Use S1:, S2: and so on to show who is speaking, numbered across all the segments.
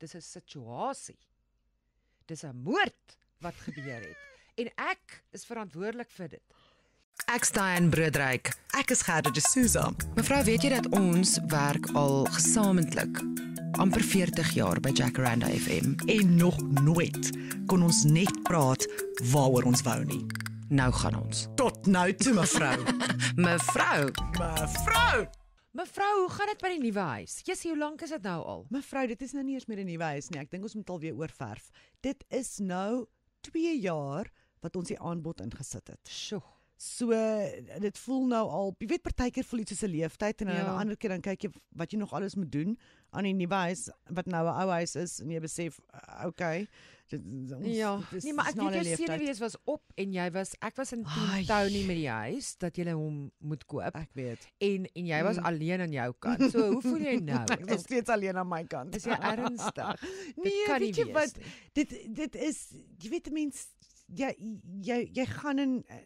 S1: dis 'n situasie. Dis 'n moord wat gebeur het en ek is verantwoordelik vir dit. Ek staan Broedryk. Ek is Gerda de Souza. Mevrou, weet jy dat ons werk al gesamentlik amper 40 jaar by Jacaranda FM en nog nooit kon ons net praat waaroor ons wou nie. Nou gaan ons. Tot nou toe, mevrou. mevrou. Mevrou. Mevrou, hoe gaan dit met die nuwe huis? Jesus, hoe lank is dit nou al? Mevrou, dit is nou nie eers
S2: meer 'n nuwe huis nie. Ek dink ons moet alweer oorverf. Dit is nou 2 jaar wat ons die aanbod ingesit het. Sjoe. So dit voel nou al, jy weet partykeer voel dit soos 'n leeftyd en dan ja. 'n ander keer dan kyk jy wat jy nog alles moet doen aan die nuwe huis wat nou 'n ou huis is en jy besef, okay, dit ons ja. dit is nie maar ek weet jy sien wie
S1: is was op en jy was ek was in Tony met die huis dat jy nou hom moet koop. Ek weet. En en jy was hmm. alleen aan jou kant. So hoe voel jy nou? ek is nog steeds alleen aan my kant. Dis ja ernstig. nee, dit kan nie wees. Wat,
S2: dit dit is jy weet mense jy jy jy gaan in uh,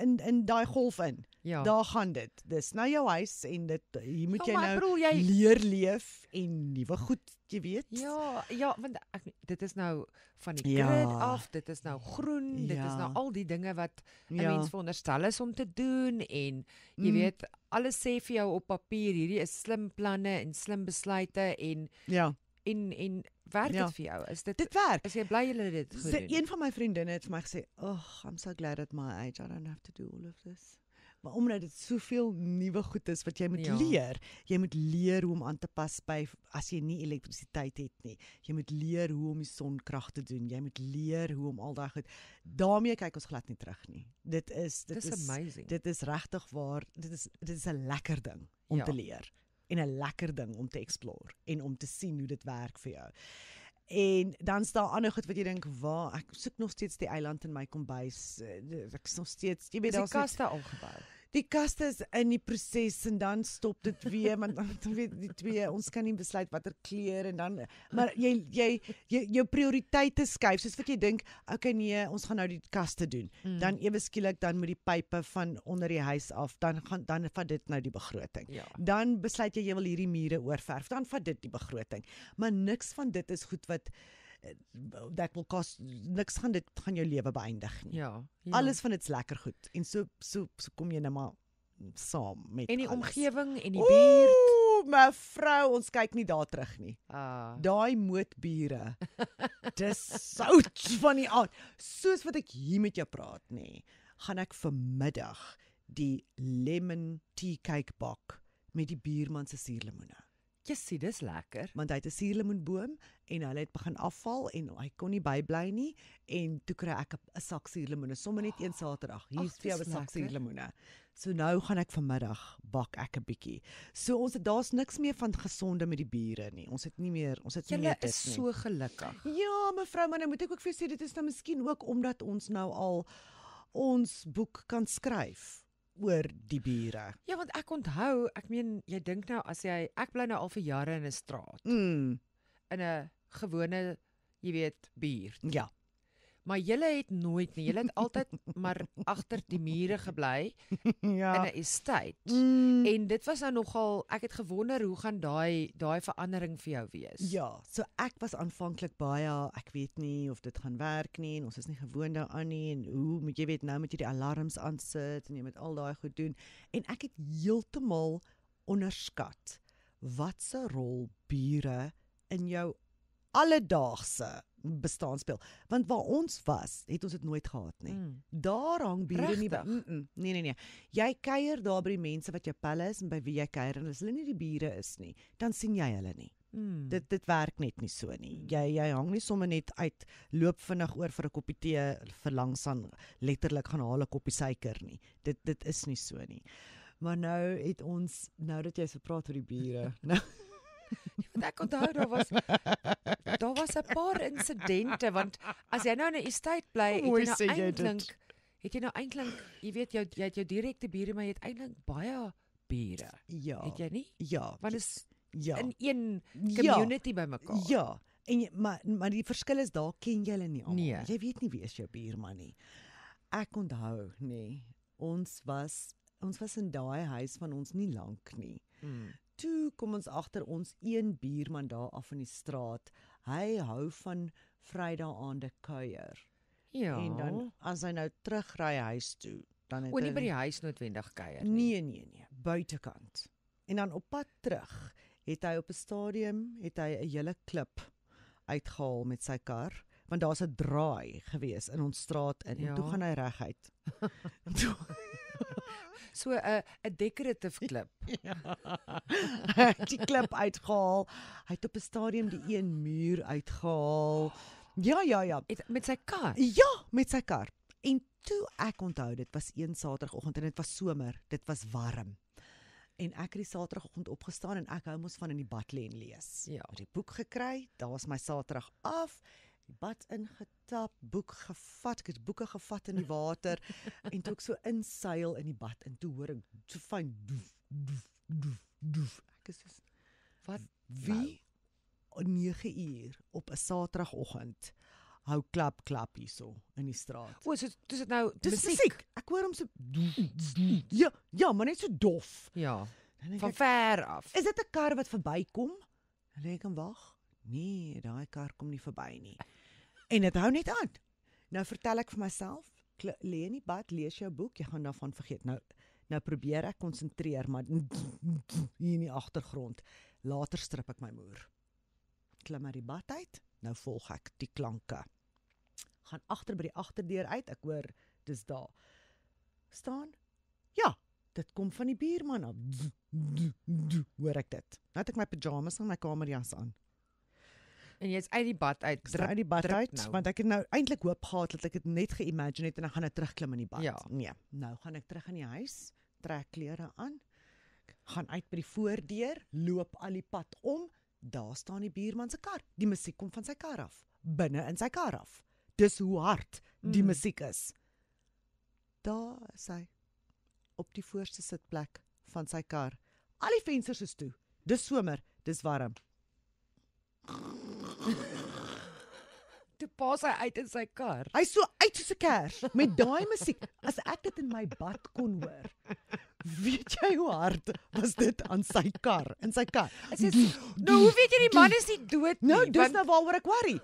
S2: in in daai golf in. Ja. Daar gaan dit. Dis nou jou
S1: huis en dit hier moet oh, jy nou broer, jy... leer leef en nuwe goed, jy weet. Ja, ja, want ek dit is nou van die ja. grid af, dit is nou groen, dit ja. is nou ja. al die dinge wat 'n ja. mens veronderstel is om te doen en jy mm. weet alles sê vir jou op papier, hierdie is slim planne en slim besluite en ja. en en werk ja. dit vir jou? Is dit Dit werk. As jy bly hulle dit goed. Doen? Een van my vriendinne het vir my gesê, "Ag,
S2: oh, I'm so glad at my age. I don't have to do all of this." Maar omdat dit soveel nuwe goed is wat jy moet ja. leer, jy moet leer hoe om aan te pas by as jy nie elektrisiteit het nie. Jy moet leer hoe om die sonkrag te doen. Jy moet leer hoe om al daai goed. Daarmee kyk ons glad nie terug nie. Dit is dit is, is amazing. Dit is regtig waar. Dit is dit is 'n lekker ding om ja. te leer. Ja en 'n lekker ding om te explore en om te sien hoe dit werk vir jou. En dan staan ander goed wat jy dink, "Waar, ek soek nog steeds die eiland in my kombuis. Eh, ek is nog steeds, jy weet, daar's die kaste al gebou." die kaste is in die proses en dan stop dit weer want dan weet die twee ons kan nie besluit watter kleur en dan maar jy jy jou prioriteite skuif soos wat jy dink okay nee ons gaan nou die kaste doen hmm. dan ewe skielik dan moet die pipe van onder die huis af dan gaan dan vat dit nou die begroting ja. dan besluit jy jy wil hierdie mure oorverf dan vat dit die begroting maar niks van dit is goed wat dat eh, wil kos niks gaan dit gaan jou lewe beëindig nie. Ja, ja. Alles van dit's lekker goed en so so, so kom jy net nou maar saam met en die alles. omgewing en die buurt. Ooh, mevrou, ons kyk nie daar terug nie. Ah. Daai mootbure. dis sout van die aard. Soos wat ek hier met jou praat nê, gaan ek vanmiddag die lemon tea cake bak met die buurman se suurlemoene. Jy sien dis lekker want hy het 'n suurlemoenboom en hulle het begin afval en hy kon nie bybly nie en toe kry ek 'n sak suurlemoene sommer net een Saterdag hier is vir jou 'n sak suurlemoene. So nou gaan ek vanmiddag bak ek 'n bietjie. So ons het daar's niks meer van gesonde met die bure nie. Ons het nie meer ons het nie meer dit is nie. so gelukkig. Ja mevrou maar nou moet ek ook vir jou sê dit is nou miskien ook omdat ons nou al ons boek kan skryf oor die bure.
S1: Ja, want ek onthou, ek meen, jy dink nou as jy ek bly nou al vir jare in 'n straat. Mm. In 'n gewone, jy weet, buurt. Ja. Maar julle het nooit nie. Julle het altyd maar agter die mure gebly ja. in 'n estate. Mm. En dit was nou nogal ek het gewonder hoe gaan daai daai verandering vir jou wees? Ja, so
S2: ek was aanvanklik baie ek weet nie of dit gaan werk nie en ons is nie gewoond daaraan nie en hoe moet jy weet nou met hierdie alarms aan sit en jy moet al daai goed doen en ek het heeltemal onderskat wat se rol bure in jou alledaagse bestaan speel want waar ons was het ons dit nooit gehad nie mm. daar hang bure nie mm -mm. nee nee nee jy kuier daar by die mense wat jou pelle is en by wie jy kuier en as hulle nie die bure is nie dan sien jy hulle nie mm. dit dit werk net nie so nie mm. jy jy hang nie sommer net uit loop vinnig oor vir 'n koppie tee vir langs aan letterlik gaan haal 'n koppie suiker nie dit dit is nie so nie maar nou het ons nou dat jy so praat oor die bure nou
S1: Nee, want ek onthou daar was daar was 'n paar insidente want as jy nou in 'n estate bly, het jy nou eintlik het jy nou eintlik, jy weet jou jy het jou direkte bure, maar jy het eintlik baie bure. Ja. Het jy nie? Ja. Want is ja. in een ja. community ja. bymekaar. Ja.
S2: En jy, maar maar die verskil is daar ken jy hulle nie almal. Nee. Jy weet nie wie is jou buurman nie. Ek onthou nê nee, ons was ons was in daai huis van ons nie lank nie. Mm toe kom ons agter ons een buurman daar af in die straat. Hy hou van Vrydag aande kuier. Ja. En dan as hy nou terugry huis toe, dan het hy O nee by die huis noodwendig kuier. Nee nee nee, buitekant. En dan op pad terug het hy op 'n stadium het hy 'n hele klip uitgehaal met sy kar want daar's 'n draai gewees in ons straat in ja. en toe ja. gaan hy reguit. toe so 'n uh, 'n decorative klip. ja. die klip uitgehaal. Hy het op 'n stadium die een muur uitgehaal. Ja, ja, ja. Het, met sy kar. Ja, met sy kar. En toe ek onthou dit was een Saterdagoggend en dit was somer. Dit was warm. En ek het die Saterdagoggend opgestaan en ek hou mos van in die bad lê en lees. Ja. Die boek gekry. Daar was my Saterdag af bad ingetap, boek gevat, ek het boeke gevat in die water en toe ek so inseil in die bad en toe hoor ek so fyn doef doef doef doef. Ek is soos wat wie om 9 uur op 'n Saterdagoggend hou klap klap hierso in die straat.
S1: O, so, dis dit
S2: nou dis musiek. musiek. Ek hoor hom so doef, doef. Ja, ja, maar net so dof.
S1: Ja. Van ek,
S2: ver af. Is dit 'n kar wat verbykom? Dan lê ek en wag. Nee, daai kar kom nie verby nie. En dit hou net aan. Nou vertel ek vir myself, lê in die bad, lees jou boek, jy gaan daarvan vergeet. Nou nou probeer ek konsentreer, maar hier in die agtergrond later strip ek my moer. Klim uit die bad uit. Nou volg ek die klanke. Gaan agter by die agterdeur uit. Ek hoor dis daar. staan. Ja, dit kom van die buurman af. Hoor ek dit. Nou het ek my pyjamas en my kamerjas aan. En
S1: jy's uit die bad uit. Dis uit die bad uit nou. want
S2: ek het nou eintlik hoop gehad dat ek dit net geimagine het en dan gaan ek terugklim in die bad. Ja. Nee, nou gaan ek terug in die huis, trek klere aan, gaan uit by die voordeur, loop al die pad om, daar staan die buurman se kar. Die musiek kom van sy kar af, binne in sy kar af. Dis hoe hard die mm. musiek is. Daar is hy op die voorste sitplek van sy kar. Al die vensters is toe. Dis somer, dis warm pas hy uit in sy kar. Hy so uit soos 'n kers met daai musiek. As ek dit in my bad kon hoor. Weet jy hoe hard was dit aan sy kar, in sy kar. Sy sê, "Nou hoe weet jy die man is nie dood nou, nie?" Nou dis want... nou waaroor ek worry.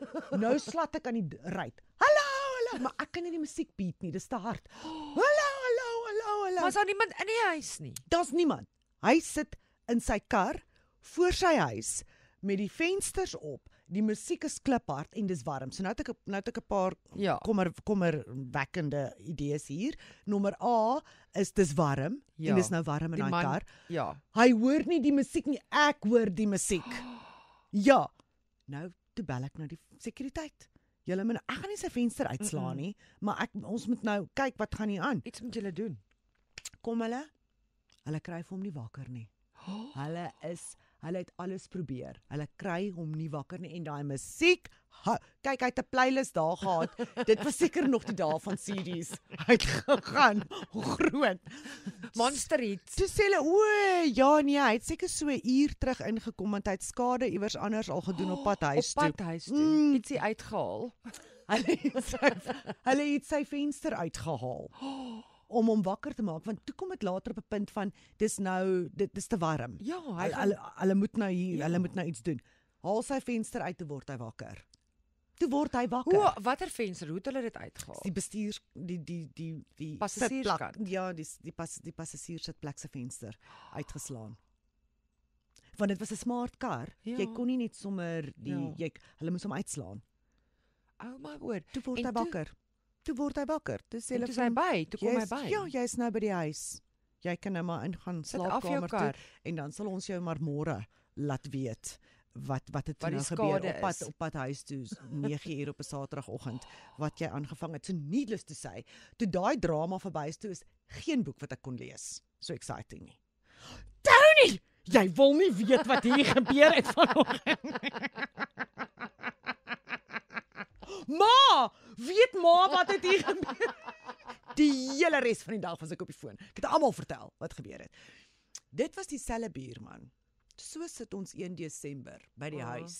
S2: Nou slat ek aan die ry. Hallo, hallo, maar ek kan nie die musiek beat nie, dis te hard. Hallo, hallo, hallo, hallo. Was daar niemand in die huis nie? Daar's niemand. Hy sit in sy kar voor sy huis met die vensters op die musiek is kliphard en dis warm. So nou het ek nou het ek 'n paar ja. kommer kommer wekkende idees hier. Nommer A is dis warm ja. en dis nou warm in daai kar. Ja. Hy hoor nie die musiek nie. Ek hoor die musiek. Ja. Nou te bel ek nou die sekuriteit. Julle moet nou- ek gaan nie sy venster uitslaan nie, maar ek ons moet nou kyk wat gaan hier aan. Iets moet julle doen. Kom hulle. Hulle kry vir hom nie wakker nie. Hulle is Hulle het alles probeer. Hulle kry hom nie wakker nie en daai musiek. Ha, kyk, hy het 'n playlist daar gehad. Dit was seker nog die dae van CD's. Hy het gegaan groot. Monster Heat. Toe sê hulle, "O, ja nee, hy het seker so 'n uur terug ingekom want hy het skade iewers anders al gedoen op pad huis toe." Op pad huis toe. Mm. Ietsie uitgehaal. Hulle het sy, hulle het sy venster uitgehaal. Oh. om hom wakker te maak want toe kom dit later op 'n punt van dis nou dit is te warm. Ja, hy hulle hulle moet nou hier, ja. hulle moet nou iets doen. Haal sy venster uit te word hy wakker. Toe
S1: word hy wakker. Hoe watter venster? Hoe het hulle dit uitgehaal?
S2: Die bestuur die die die die passasierskant. Ja, dis die pas die passasier se plek se venster uitgeslaan. Want dit was 'n smart kar. Ja. Jy kon nie net sommer die ja. jy hulle moes hom uitslaan.
S1: Oh my word. Toe word en hy wakker.
S2: Toe, toe word hy wakker. Toe sê hulle toe sy by, toe kom hy by. Ja, jy's nou by die huis. Jy kan nou maar ingaan slaapkamer toe en dan sal ons jou maar môre laat weet wat wat het wat nou gebeur op pad op pad huis toe 9 uur op 'n Saterdagoggend wat jy aangevang het so needless te sê toe daai drama verby is toe is geen boek wat ek kon lees so exciting nie Tony jy wil nie weet wat hier gebeur het vanoggend Ma weet maar wat het hier gebeur.
S1: Die hele
S2: res van die dag was ek op die foon. Ek het almal vertel wat gebeur het. Dit was dieselfde buurman. So sit ons 1 Desember by die oh. huis.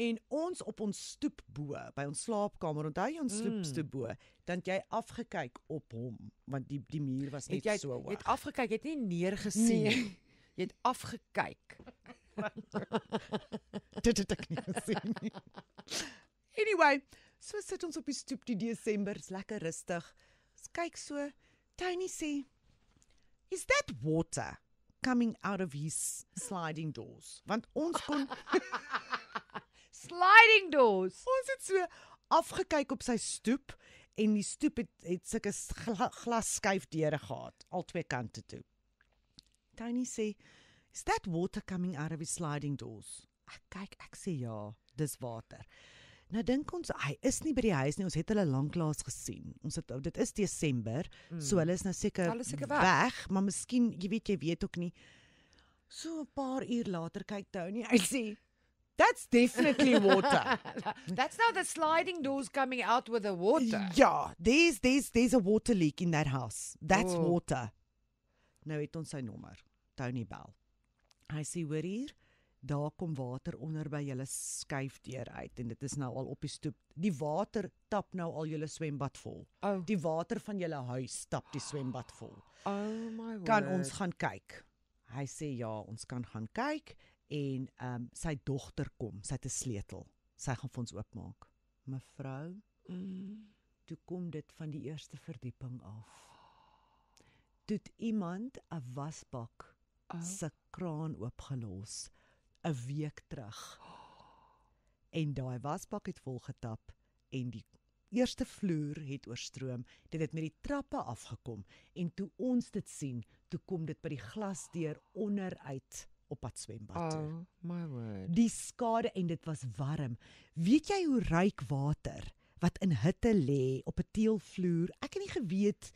S2: En ons op ons stoep bo by ons slaapkamer, onthou jy ons mm. stoepste bo, dan jy afgekyk op hom want die die muur was net jy, so hoog. Jy het
S1: afgekyk, jy het nie neergesien nee. nie.
S2: Jy het afgekyk. Dit het ek nie gesien nie. Anyway, So sit ons op die stoep die Desember, is lekker rustig. Ons kyk so. Tony sê, "Is that water coming out of his sliding doors?" Want ons kon sliding doors. Ons het so afgekyk op sy stoep en die stoep het, het sulke glasskuifdeure gehad, al twee kante toe. Tony sê, "Is that water coming out of his sliding doors?" Ek kyk, ek sê ja, dis water. Nou dink ons hy is nie by die huis nie. Ons het hulle lanklaas gesien. Ons het dit is Desember, mm. so hulle is nou seker weg. weg, maar miskien jy weet jy weet ook nie. So 'n paar uur later kyk Tony, hy sê That's definitely water.
S1: That's not the sliding doors coming out with the water. Yeah, ja,
S2: there's there's there's a water leak in that house. That's oh. water. Nou het ons sy nommer. Tony bel. Hy sê hoor hier, daar kom water onder by julle skuifdeur uit en dit is nou al op die stoep. Die water tap nou al julle swembad vol. Oh. Die water van julle huis tap die swembad vol.
S1: Oh my god. Kan ons gaan
S2: kyk? Hy sê ja, ons kan gaan kyk en ehm um, sy dogter kom, sy het 'n sleutel. Sy gaan vir ons oopmaak. Mevrou, mm. toe kom dit van die eerste verdieping af. Toe iemand 'n wasbak oh. se kraan oopgelos het 'n week terug. En daai wasbak het vol getap en die eerste vloer het oorstroom. Dit het met die trappe afgekom en toe ons dit sien, toe kom dit by die glasdeur onderuit op pad swembad. Oh, my word. Die skade en dit was warm. Weet jy hoe ryk water wat in hitte lê op 'n teëlvloer? Ek het nie geweet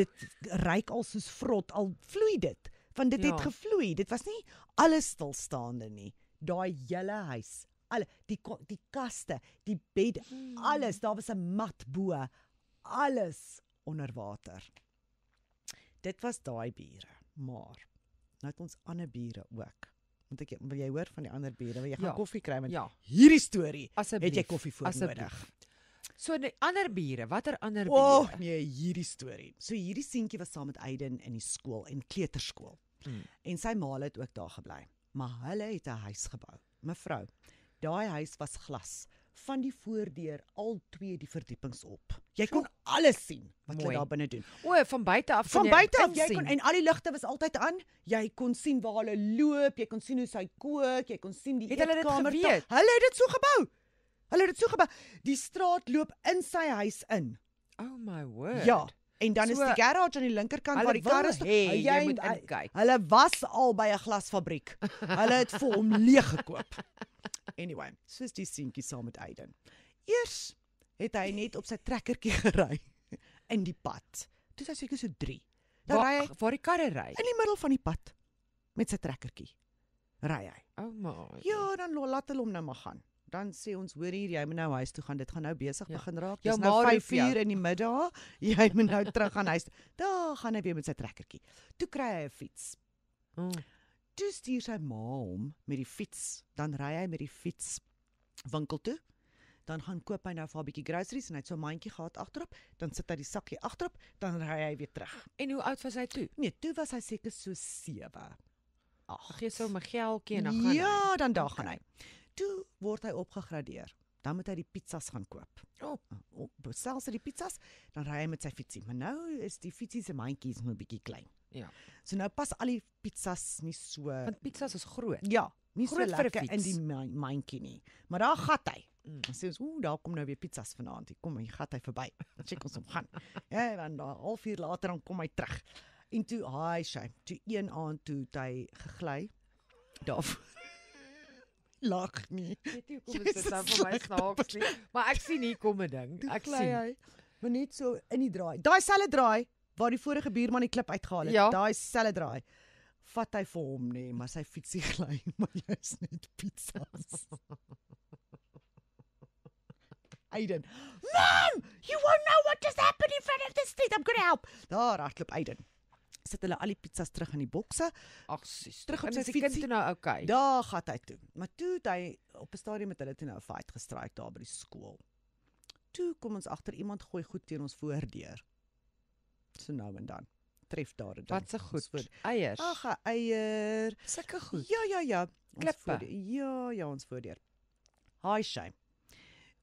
S2: dit ryk al soos vrot al vloei dit want dit ja. het gevloei. Dit was nie alles stilstaande nie. Daai hele huis, al die die kaste, die bed, alles, daar was 'n mat bo, alles onder water. Dit was daai bure, maar nou het ons ander bure ook. Moet ek wil jy hoor van die ander bure, want jy gaan ja. koffie kry met ja. hierdie storie. Het jy koffie voor Asseblief. nodig? So die ander bure, watter ander bure? O oh, nee, hierdie storie. So hierdie seentjie was saam met Aiden in die skool en kleuterskool. Hmm. En sy ma het ook daar gebly. Maar hulle het 'n huis gebou. Mevrou, daai huis was glas van die voordeur al twee die verdiepings op. Jy kon alles sien wat hulle daar binne doen. O, van buite af van buite af jy kon en al die ligte was altyd aan. Jy kon sien waar hulle loop, jy kon sien hoe sy kook, jy kon sien die eetkamer. Hulle het dit so gebou. Hulle het dit so gebou. Die straat loop in sy huis in.
S1: Oh my word. Ja,
S2: En dan so, is die garage aan die linkerkant waar die kar is. Hee, jy, jy ja, moet uitkyk. Eh, hulle was al by 'n glasfabriek. hulle het vir hom leeg gekoop. Anyway, soos die seentjie saam met Aiden. Eers het hy net op sy trekkertjie gery in die pad. Toe sy seker so 3. Daar ry hy waar die karre ry. In die middel van die pad met sy trekkertjie. Ry hy. Oh my. Ja, dan laat hulle hom nou maar gaan dan sê ons hoor hier jy moet nou huis toe gaan dit gaan nou besig ja. begin raak ja, dis ja, nou 5 uur in die middag jy moet nou terug aan huis daar gaan hy weer met sy trekkertjie toe kry hy 'n fiets mm. toe stuur sy ma hom met die fiets dan ry hy met die fiets winkel toe dan gaan koop hy nou vir 'n bietjie groceries en hy het so 'n mandjie gehad agterop dan sit hy die sakkie agterop dan ry hy weer terug en hoe oud was hy toe nee toe was hy seker so 7
S1: ag gee sy so 'n geltjie en dan gaan ja
S2: hy. dan daar okay. gaan hy toe word hy opgegradeer. Dan moet hy die pizzas gaan koop. Oh. Oh, selfs die pizzas, dan ry hy met sy fietsie. Maar nou is die fietsie se mandjies nog 'n bietjie klein. Ja. So nou pas al die pizzas nie so. Want pizzas is groot. Ja, nie groot so lekker in die mandjie nie. Maar daar gat hy. Ons mm. sê ons, daar kom nou weer pizzas vanaand. Ek kom, hy gat hy verby. Ons kyk ons om gaan. Ja, dan half uur later dan kom hy terug. En toe, hi, sy, toe een aand toe het hy gegly daarvoor lag nie. Weet jy hoekom dit dan vir my
S1: snaaks klink? Maar ek sien hier kom 'n ding. Ek sien hy.
S2: Maar net so in die draai. Daai selfe draai waar die vorige buurman die klip uitgehaal het. Ja. Daai selfe draai. Vat hy vir hom nê, maar sy fietsie gly, maar jy's net pizzas. Aiden. Mom, you won't know what just happened in front of this street. I'm going to help. Daar hardloop Aiden sit hulle al die pizzas terug in die bokse. Ag, sis. Terug op sy fiets toe nou, okay. Daar gaan hy toe. Maar toe het hy op 'n stadium met hulle toe nou 'n fight gestryk daar by die skool. Toe kom ons agter iemand gooi goed teen ons voordeur. So nou en dan tref daar dit. Wat se goed vir eiers? Ag, eier. Sulke goed. Ja, ja, ja. Klippe. Ja, ja, ons voordeur. Hi, shame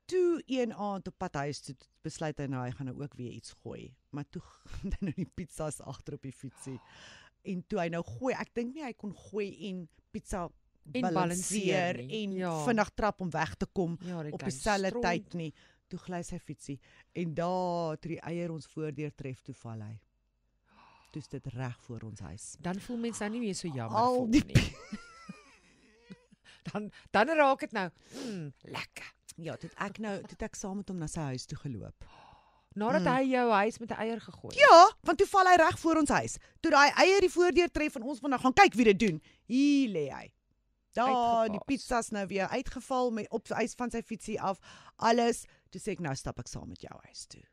S2: toe een aand op pad huis toe besluit hy nou hy gaan nou ook weer iets gooi. Maar toe dan nou die pizzas agter op die fietsie. En toe hy nou gooi, ek dink nie hy kon gooi en pizza en balanseer en ja. vinnig trap om weg te kom ja, op dieselfde tyd nie. Toe gly sy fietsie en daar het die eier ons
S1: voordeur tref toe val hy. Toe is dit reg voor ons huis. Dan voel mense dan nou nie meer so jammer Al voel nie. dan dan raak dit nou hmm,
S2: lekker. Ja, dit ek nou, dit ek saam met hom na sy huis toe geloop.
S1: Nadat mm. hy jou huis met 'n eier gegooi. Ja,
S2: want toe val hy reg voor ons huis. Toe daai
S1: eier die voordeur tref en
S2: ons vandag nou gaan kyk wie dit doen. Hier lê hy. Daai die pizza's nou weer uitgeval met op sy ys van sy fietsie af. Alles, toe sê ek nou stap ek saam met jou huis toe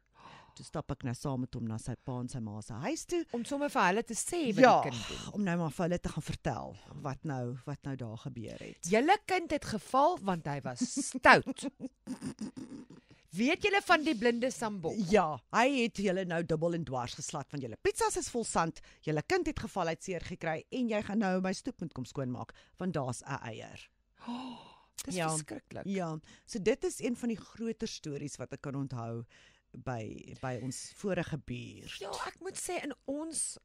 S2: toe stap ek nou saam met hom na sy pa en sy ma se huis toe om sommer vir hulle te sê wat ja, die kind doen om nou maar vir hulle te gaan
S1: vertel wat nou wat nou daar gebeur het julle kind het geval want hy was stout Weet julle van die blinde sambok? Ja, hy het julle
S2: nou dubbel en dwars geslat van julle. Pizza's is vol sand. Julle kind het geval uit seer gekry en jy gaan nou my stoep moet kom skoonmaak want daar's 'n eier.
S1: Oh, dis ja. verskriklik.
S2: Ja. So dit is een van die groter stories wat ek kan onthou by by ons vorige buur.
S1: Ja, ek moet sê in ons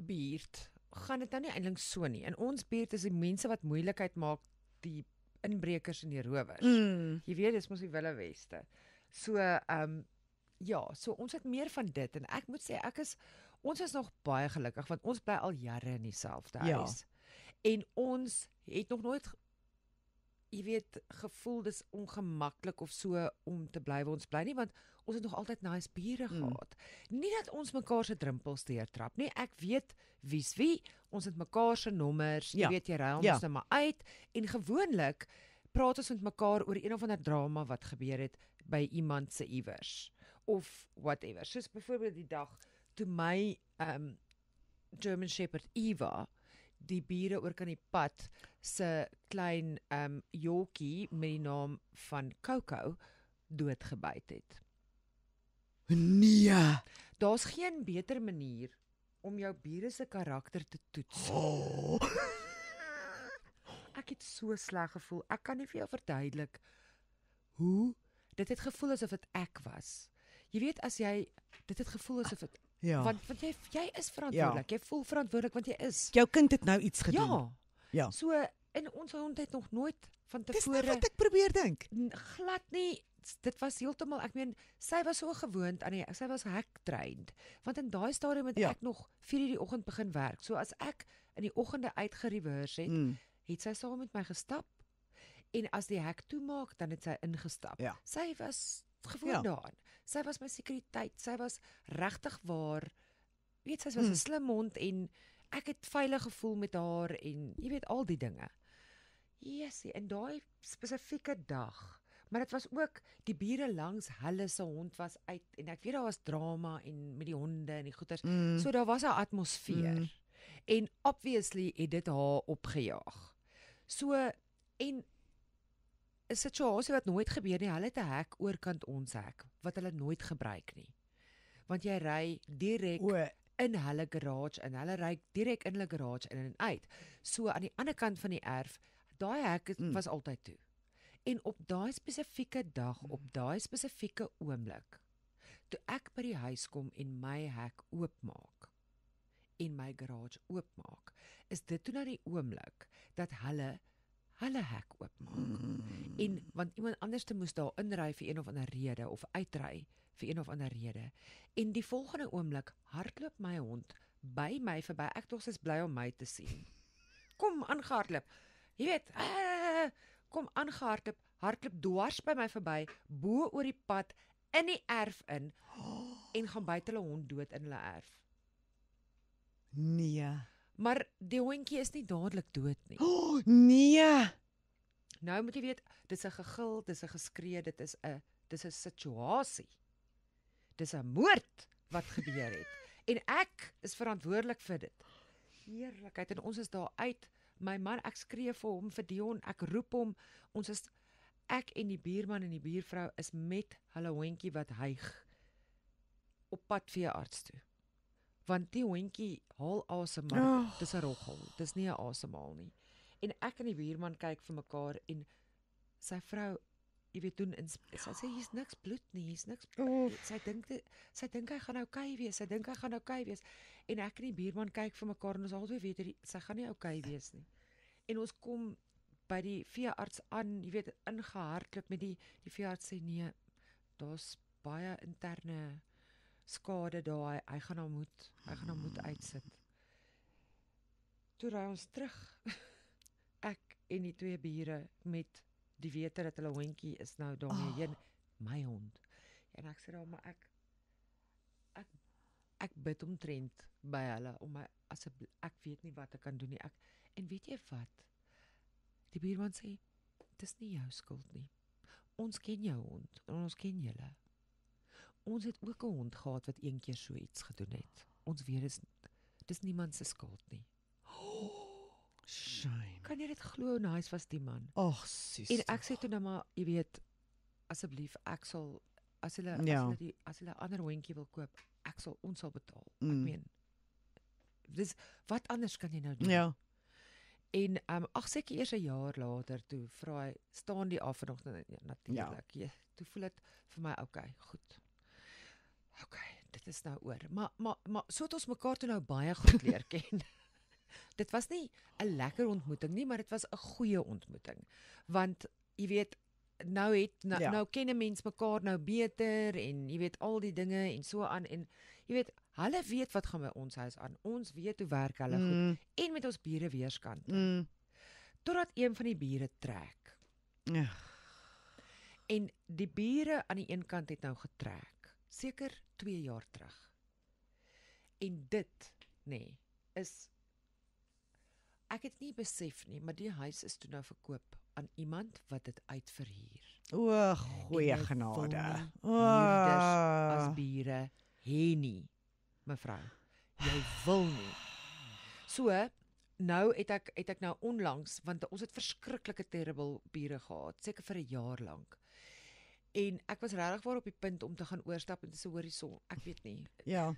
S1: buurt gaan dit nou nie eintlik so nie. In ons buurt is die mense wat moeilikheid maak die inbrekers en die rowers. Mm. Jy weet, dis mos die Wille Weste. So, ehm um, ja, so ons het meer van dit en ek moet sê ek is ons is nog baie gelukkig want ons bly al jare in dieselfde ja. huis. Ja. En ons het nog nooit jy weet gevoel dis ongemaklik of so om te bly waar ons bly nie want ons het nog altyd nice bure mm. gehad. Mm. Nie dat ons mekaar se drempels teer trap nie. Ek weet wie's wie. Ons het mekaar se nommers. Jy ja. weet jy ry ja. ons ja. nou maar uit en gewoonlik praat ons met mekaar oor een of ander drama wat gebeur het by iemand se iewers of whatever. Soos byvoorbeeld die dag toe my um German Shepherd Eva die bure oor kan die pad se klein ehm um, jockie met die naam van Coco doodgebyt het.
S2: Nee,
S1: daar's geen beter manier om jou bure se karakter te toets. Oh. Ek het so sleg gevoel. Ek kan nie vir jou verduidelik hoe dit het gevoel asof dit ek was. Jy weet as jy dit het gevoel asof dit Ja. Want want jy jy is verantwoordelik. Ja. Jy voel verantwoordelik want jy is. Jou kind het
S2: nou iets gedoen. Ja. Ja.
S1: So in ons hond het nog nooit van tevore Dis wat ek probeer dink. Glad nie. Dit was heeltemal ek meen sy was so gewoond aan die sy was hektrained. Want in daai stadium het ja. ek nog 4:00 die oggend begin werk. So as ek in die oggende uitgeriewers het, mm. het sy saam met my gestap. En as die hek toemaak, dan het sy ingestap. Ja. Sy was gevoel ja. daaraan. Sy was my sekuriteit. Sy was regtig waar. Weet sy was 'n hmm. slim mond en ek het veilig gevoel met haar en jy weet al die dinge. Jessie, in daai spesifieke dag, maar dit was ook die bure langs hulle se hond was uit en ek weet daar was drama en met die honde en die goeters. Hmm. So daar was 'n atmosfeer. Hmm. En obviously het dit haar opgejaag. So en 'n situasie wat nooit gebeur nie. Hulle het 'n hek oor kant ons hek wat hulle nooit gebruik nie. Want jy ry direk in hulle garage en hulle ry direk in hulle garage in en uit. So aan die ander kant van die erf, daai hek het, mm. was mm. altyd toe. En op daai spesifieke dag, op daai spesifieke oomblik, toe ek by die huis kom en my hek oopmaak en my garage oopmaak, is dit toe na die oomblik dat hulle hulle hek oopmaak. Mm. En want iemand anderste moes daar inry vir een of ander rede of uitry vir een of ander rede. En die volgende oomblik hardloop my hond by my verby. Ek dink sy's bly om my te sien. Kom aangehardloop. Jy weet, uh, kom aangehardloop, hardloop dwars by my verby, bo oor die pad in die erf in en gaan byt hulle hond dood in hulle erf. Nee. Maar die hondjie is nie dadelik dood nie. Oh, nee. Nou moet jy weet, dit is 'n gegil, dit is 'n geskree, dit is 'n dis 'n situasie. Dis 'n moord wat gebeur het en ek is verantwoordelik vir dit. Heerlikheid en ons is daar uit. My man, ek skree vir hom, vir Dion, ek roep hom. Ons is ek en die buurman en die buurvrou is met hulle hondjie wat hyg op pad vir 'n arts toe want die hondjie haal asem maar oh. dis 'n roggel dis nie 'n asemhaal nie en ek en die buurman kyk vir mekaar en sy vrou jy weet doen in, sy sê hier's niks bloed nie hier's niks oh. sy dink sy dink hy gaan oukei okay wees sy dink hy gaan oukei okay wees en ek en die buurman kyk vir mekaar en ons albei weet hy sy gaan nie oukei okay wees nie en ons kom by die veearts aan jy weet ingehardloop met die die veearts sê nee daar's baie interne skade daar hy, hy gaan hom moet hy gaan hom moet hmm. uitsit. Toe ry ons terug. Ek en die twee bure met die weter dat hulle hondjie is nou daarmee oh. heen my hond. En ek sê dan maar ek ek ek bid omtrent by hulle om my as ek weet nie wat ek kan doen nie. Ek en weet jy wat? Die buurman sê dis nie jou skuld nie. Ons ken jou hond en ons ken julle ons het ook 'n hond gehad wat een keer so iets gedoen het. Ons weet dis dis niemand se skuld nie. Skem. Kan jy dit glo nou, hoe nice was die man? Ag, sis. En ek sê toe nou maar, jy weet, asseblief, ek sal as hulle ja. as hulle die as hulle 'n ander hondjie wil koop, ek sal ons sal betaal. Mm. Ek meen. Dis wat anders kan jy nou doen? Ja. En ehm um, ag seker eers 'n jaar later toe vra hy, staan die af vanoggend ja. natuurlik. Ja. Toe voel dit vir my oukei, okay, goed. Okay, dit is nou oor. Maar maar maar soos ons mekaar toe nou baie goed leer ken. dit was nie 'n lekker ontmoeting nie, maar dit was 'n goeie ontmoeting. Want jy weet nou het nou, ja. nou ken mense mekaar nou beter en jy weet al die dinge en so aan en jy weet hulle weet wat gaan by ons huis aan. Ons weet hoe werk hulle mm. goed en met ons bure weerskant. Mm. Totdat een van die bure trek. Ja. En die bure aan die een kant het nou getrek seker 2 jaar terug. En dit, nê, nee, is ek het nie besef nie, maar die huis is toe nou verkoop aan iemand wat dit uitverhuur. O, goeie nou genade. O, as biere heenie, mevrou. Jy wil nie. So Nou het ek het ek nou onlangs want ons het verskriklike terrible bure gehad seker vir 'n jaar lank en ek was regtig waar op die punt om te gaan oorstap en te sê hoor hierso, ek weet nie. Ja.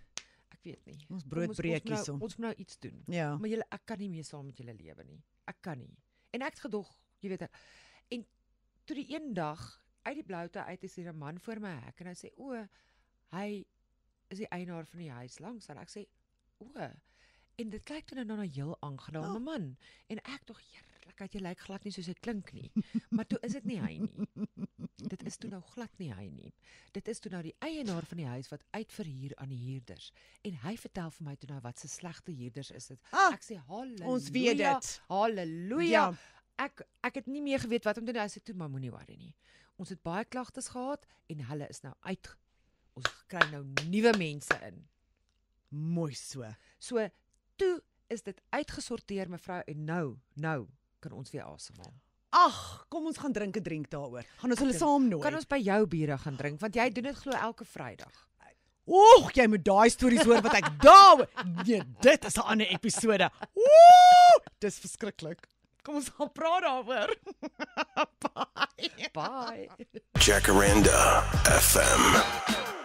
S1: Ek weet nie. Ons broodbreek hierso. Ons, ons, nou, ons moet nou iets doen. Ja. Maar jy ek kan nie meer saam met julle lewe nie. Ek kan nie. En ek het gedog, jy weet. En toe die een dag uit die bloute uit is hier 'n man voor my hek en hy sê o, hy is die eienaar van die huis langs en ek sê o, en dit kyk toe nou na nou, nou, nou, heel aangenaam 'n oh. man en ek tog hier Katjie lyk like glad nie soos dit klink nie. Maar toe is dit nie hy nie. Dit is toe nou glad nie hy nie. Dit is toe nou die eienaar van die huis wat uitverhuur aan die huurders. En hy vertel vir my toe nou wat se slegte huurders is dit. Ah, ek sê haleluja. Ons weet dit. Haleluja. Ja. Ek ek het nie meer geweet wat om te doen. Hy sê toe maar moenie worry nie. Ons het baie klagtes gehad en hulle is nou uit ons kry nou nuwe mense in. Mooi so. So toe is dit uitgesorteer mevrou en nou nou kan ons weer asemhaal. Ag, kom ons gaan drink 'n drink daaroor. Gaan ons hulle saam nooi. Kan ons by jou biere gaan drink want jy doen dit glo elke Vrydag. Oek, jy moet daai stories hoor wat ek daai nee, dit is 'n ander episode. Ooh,
S2: dis verskriklik. Kom ons gaan praat daaroor. Bye. Bye. Jacaranda FM.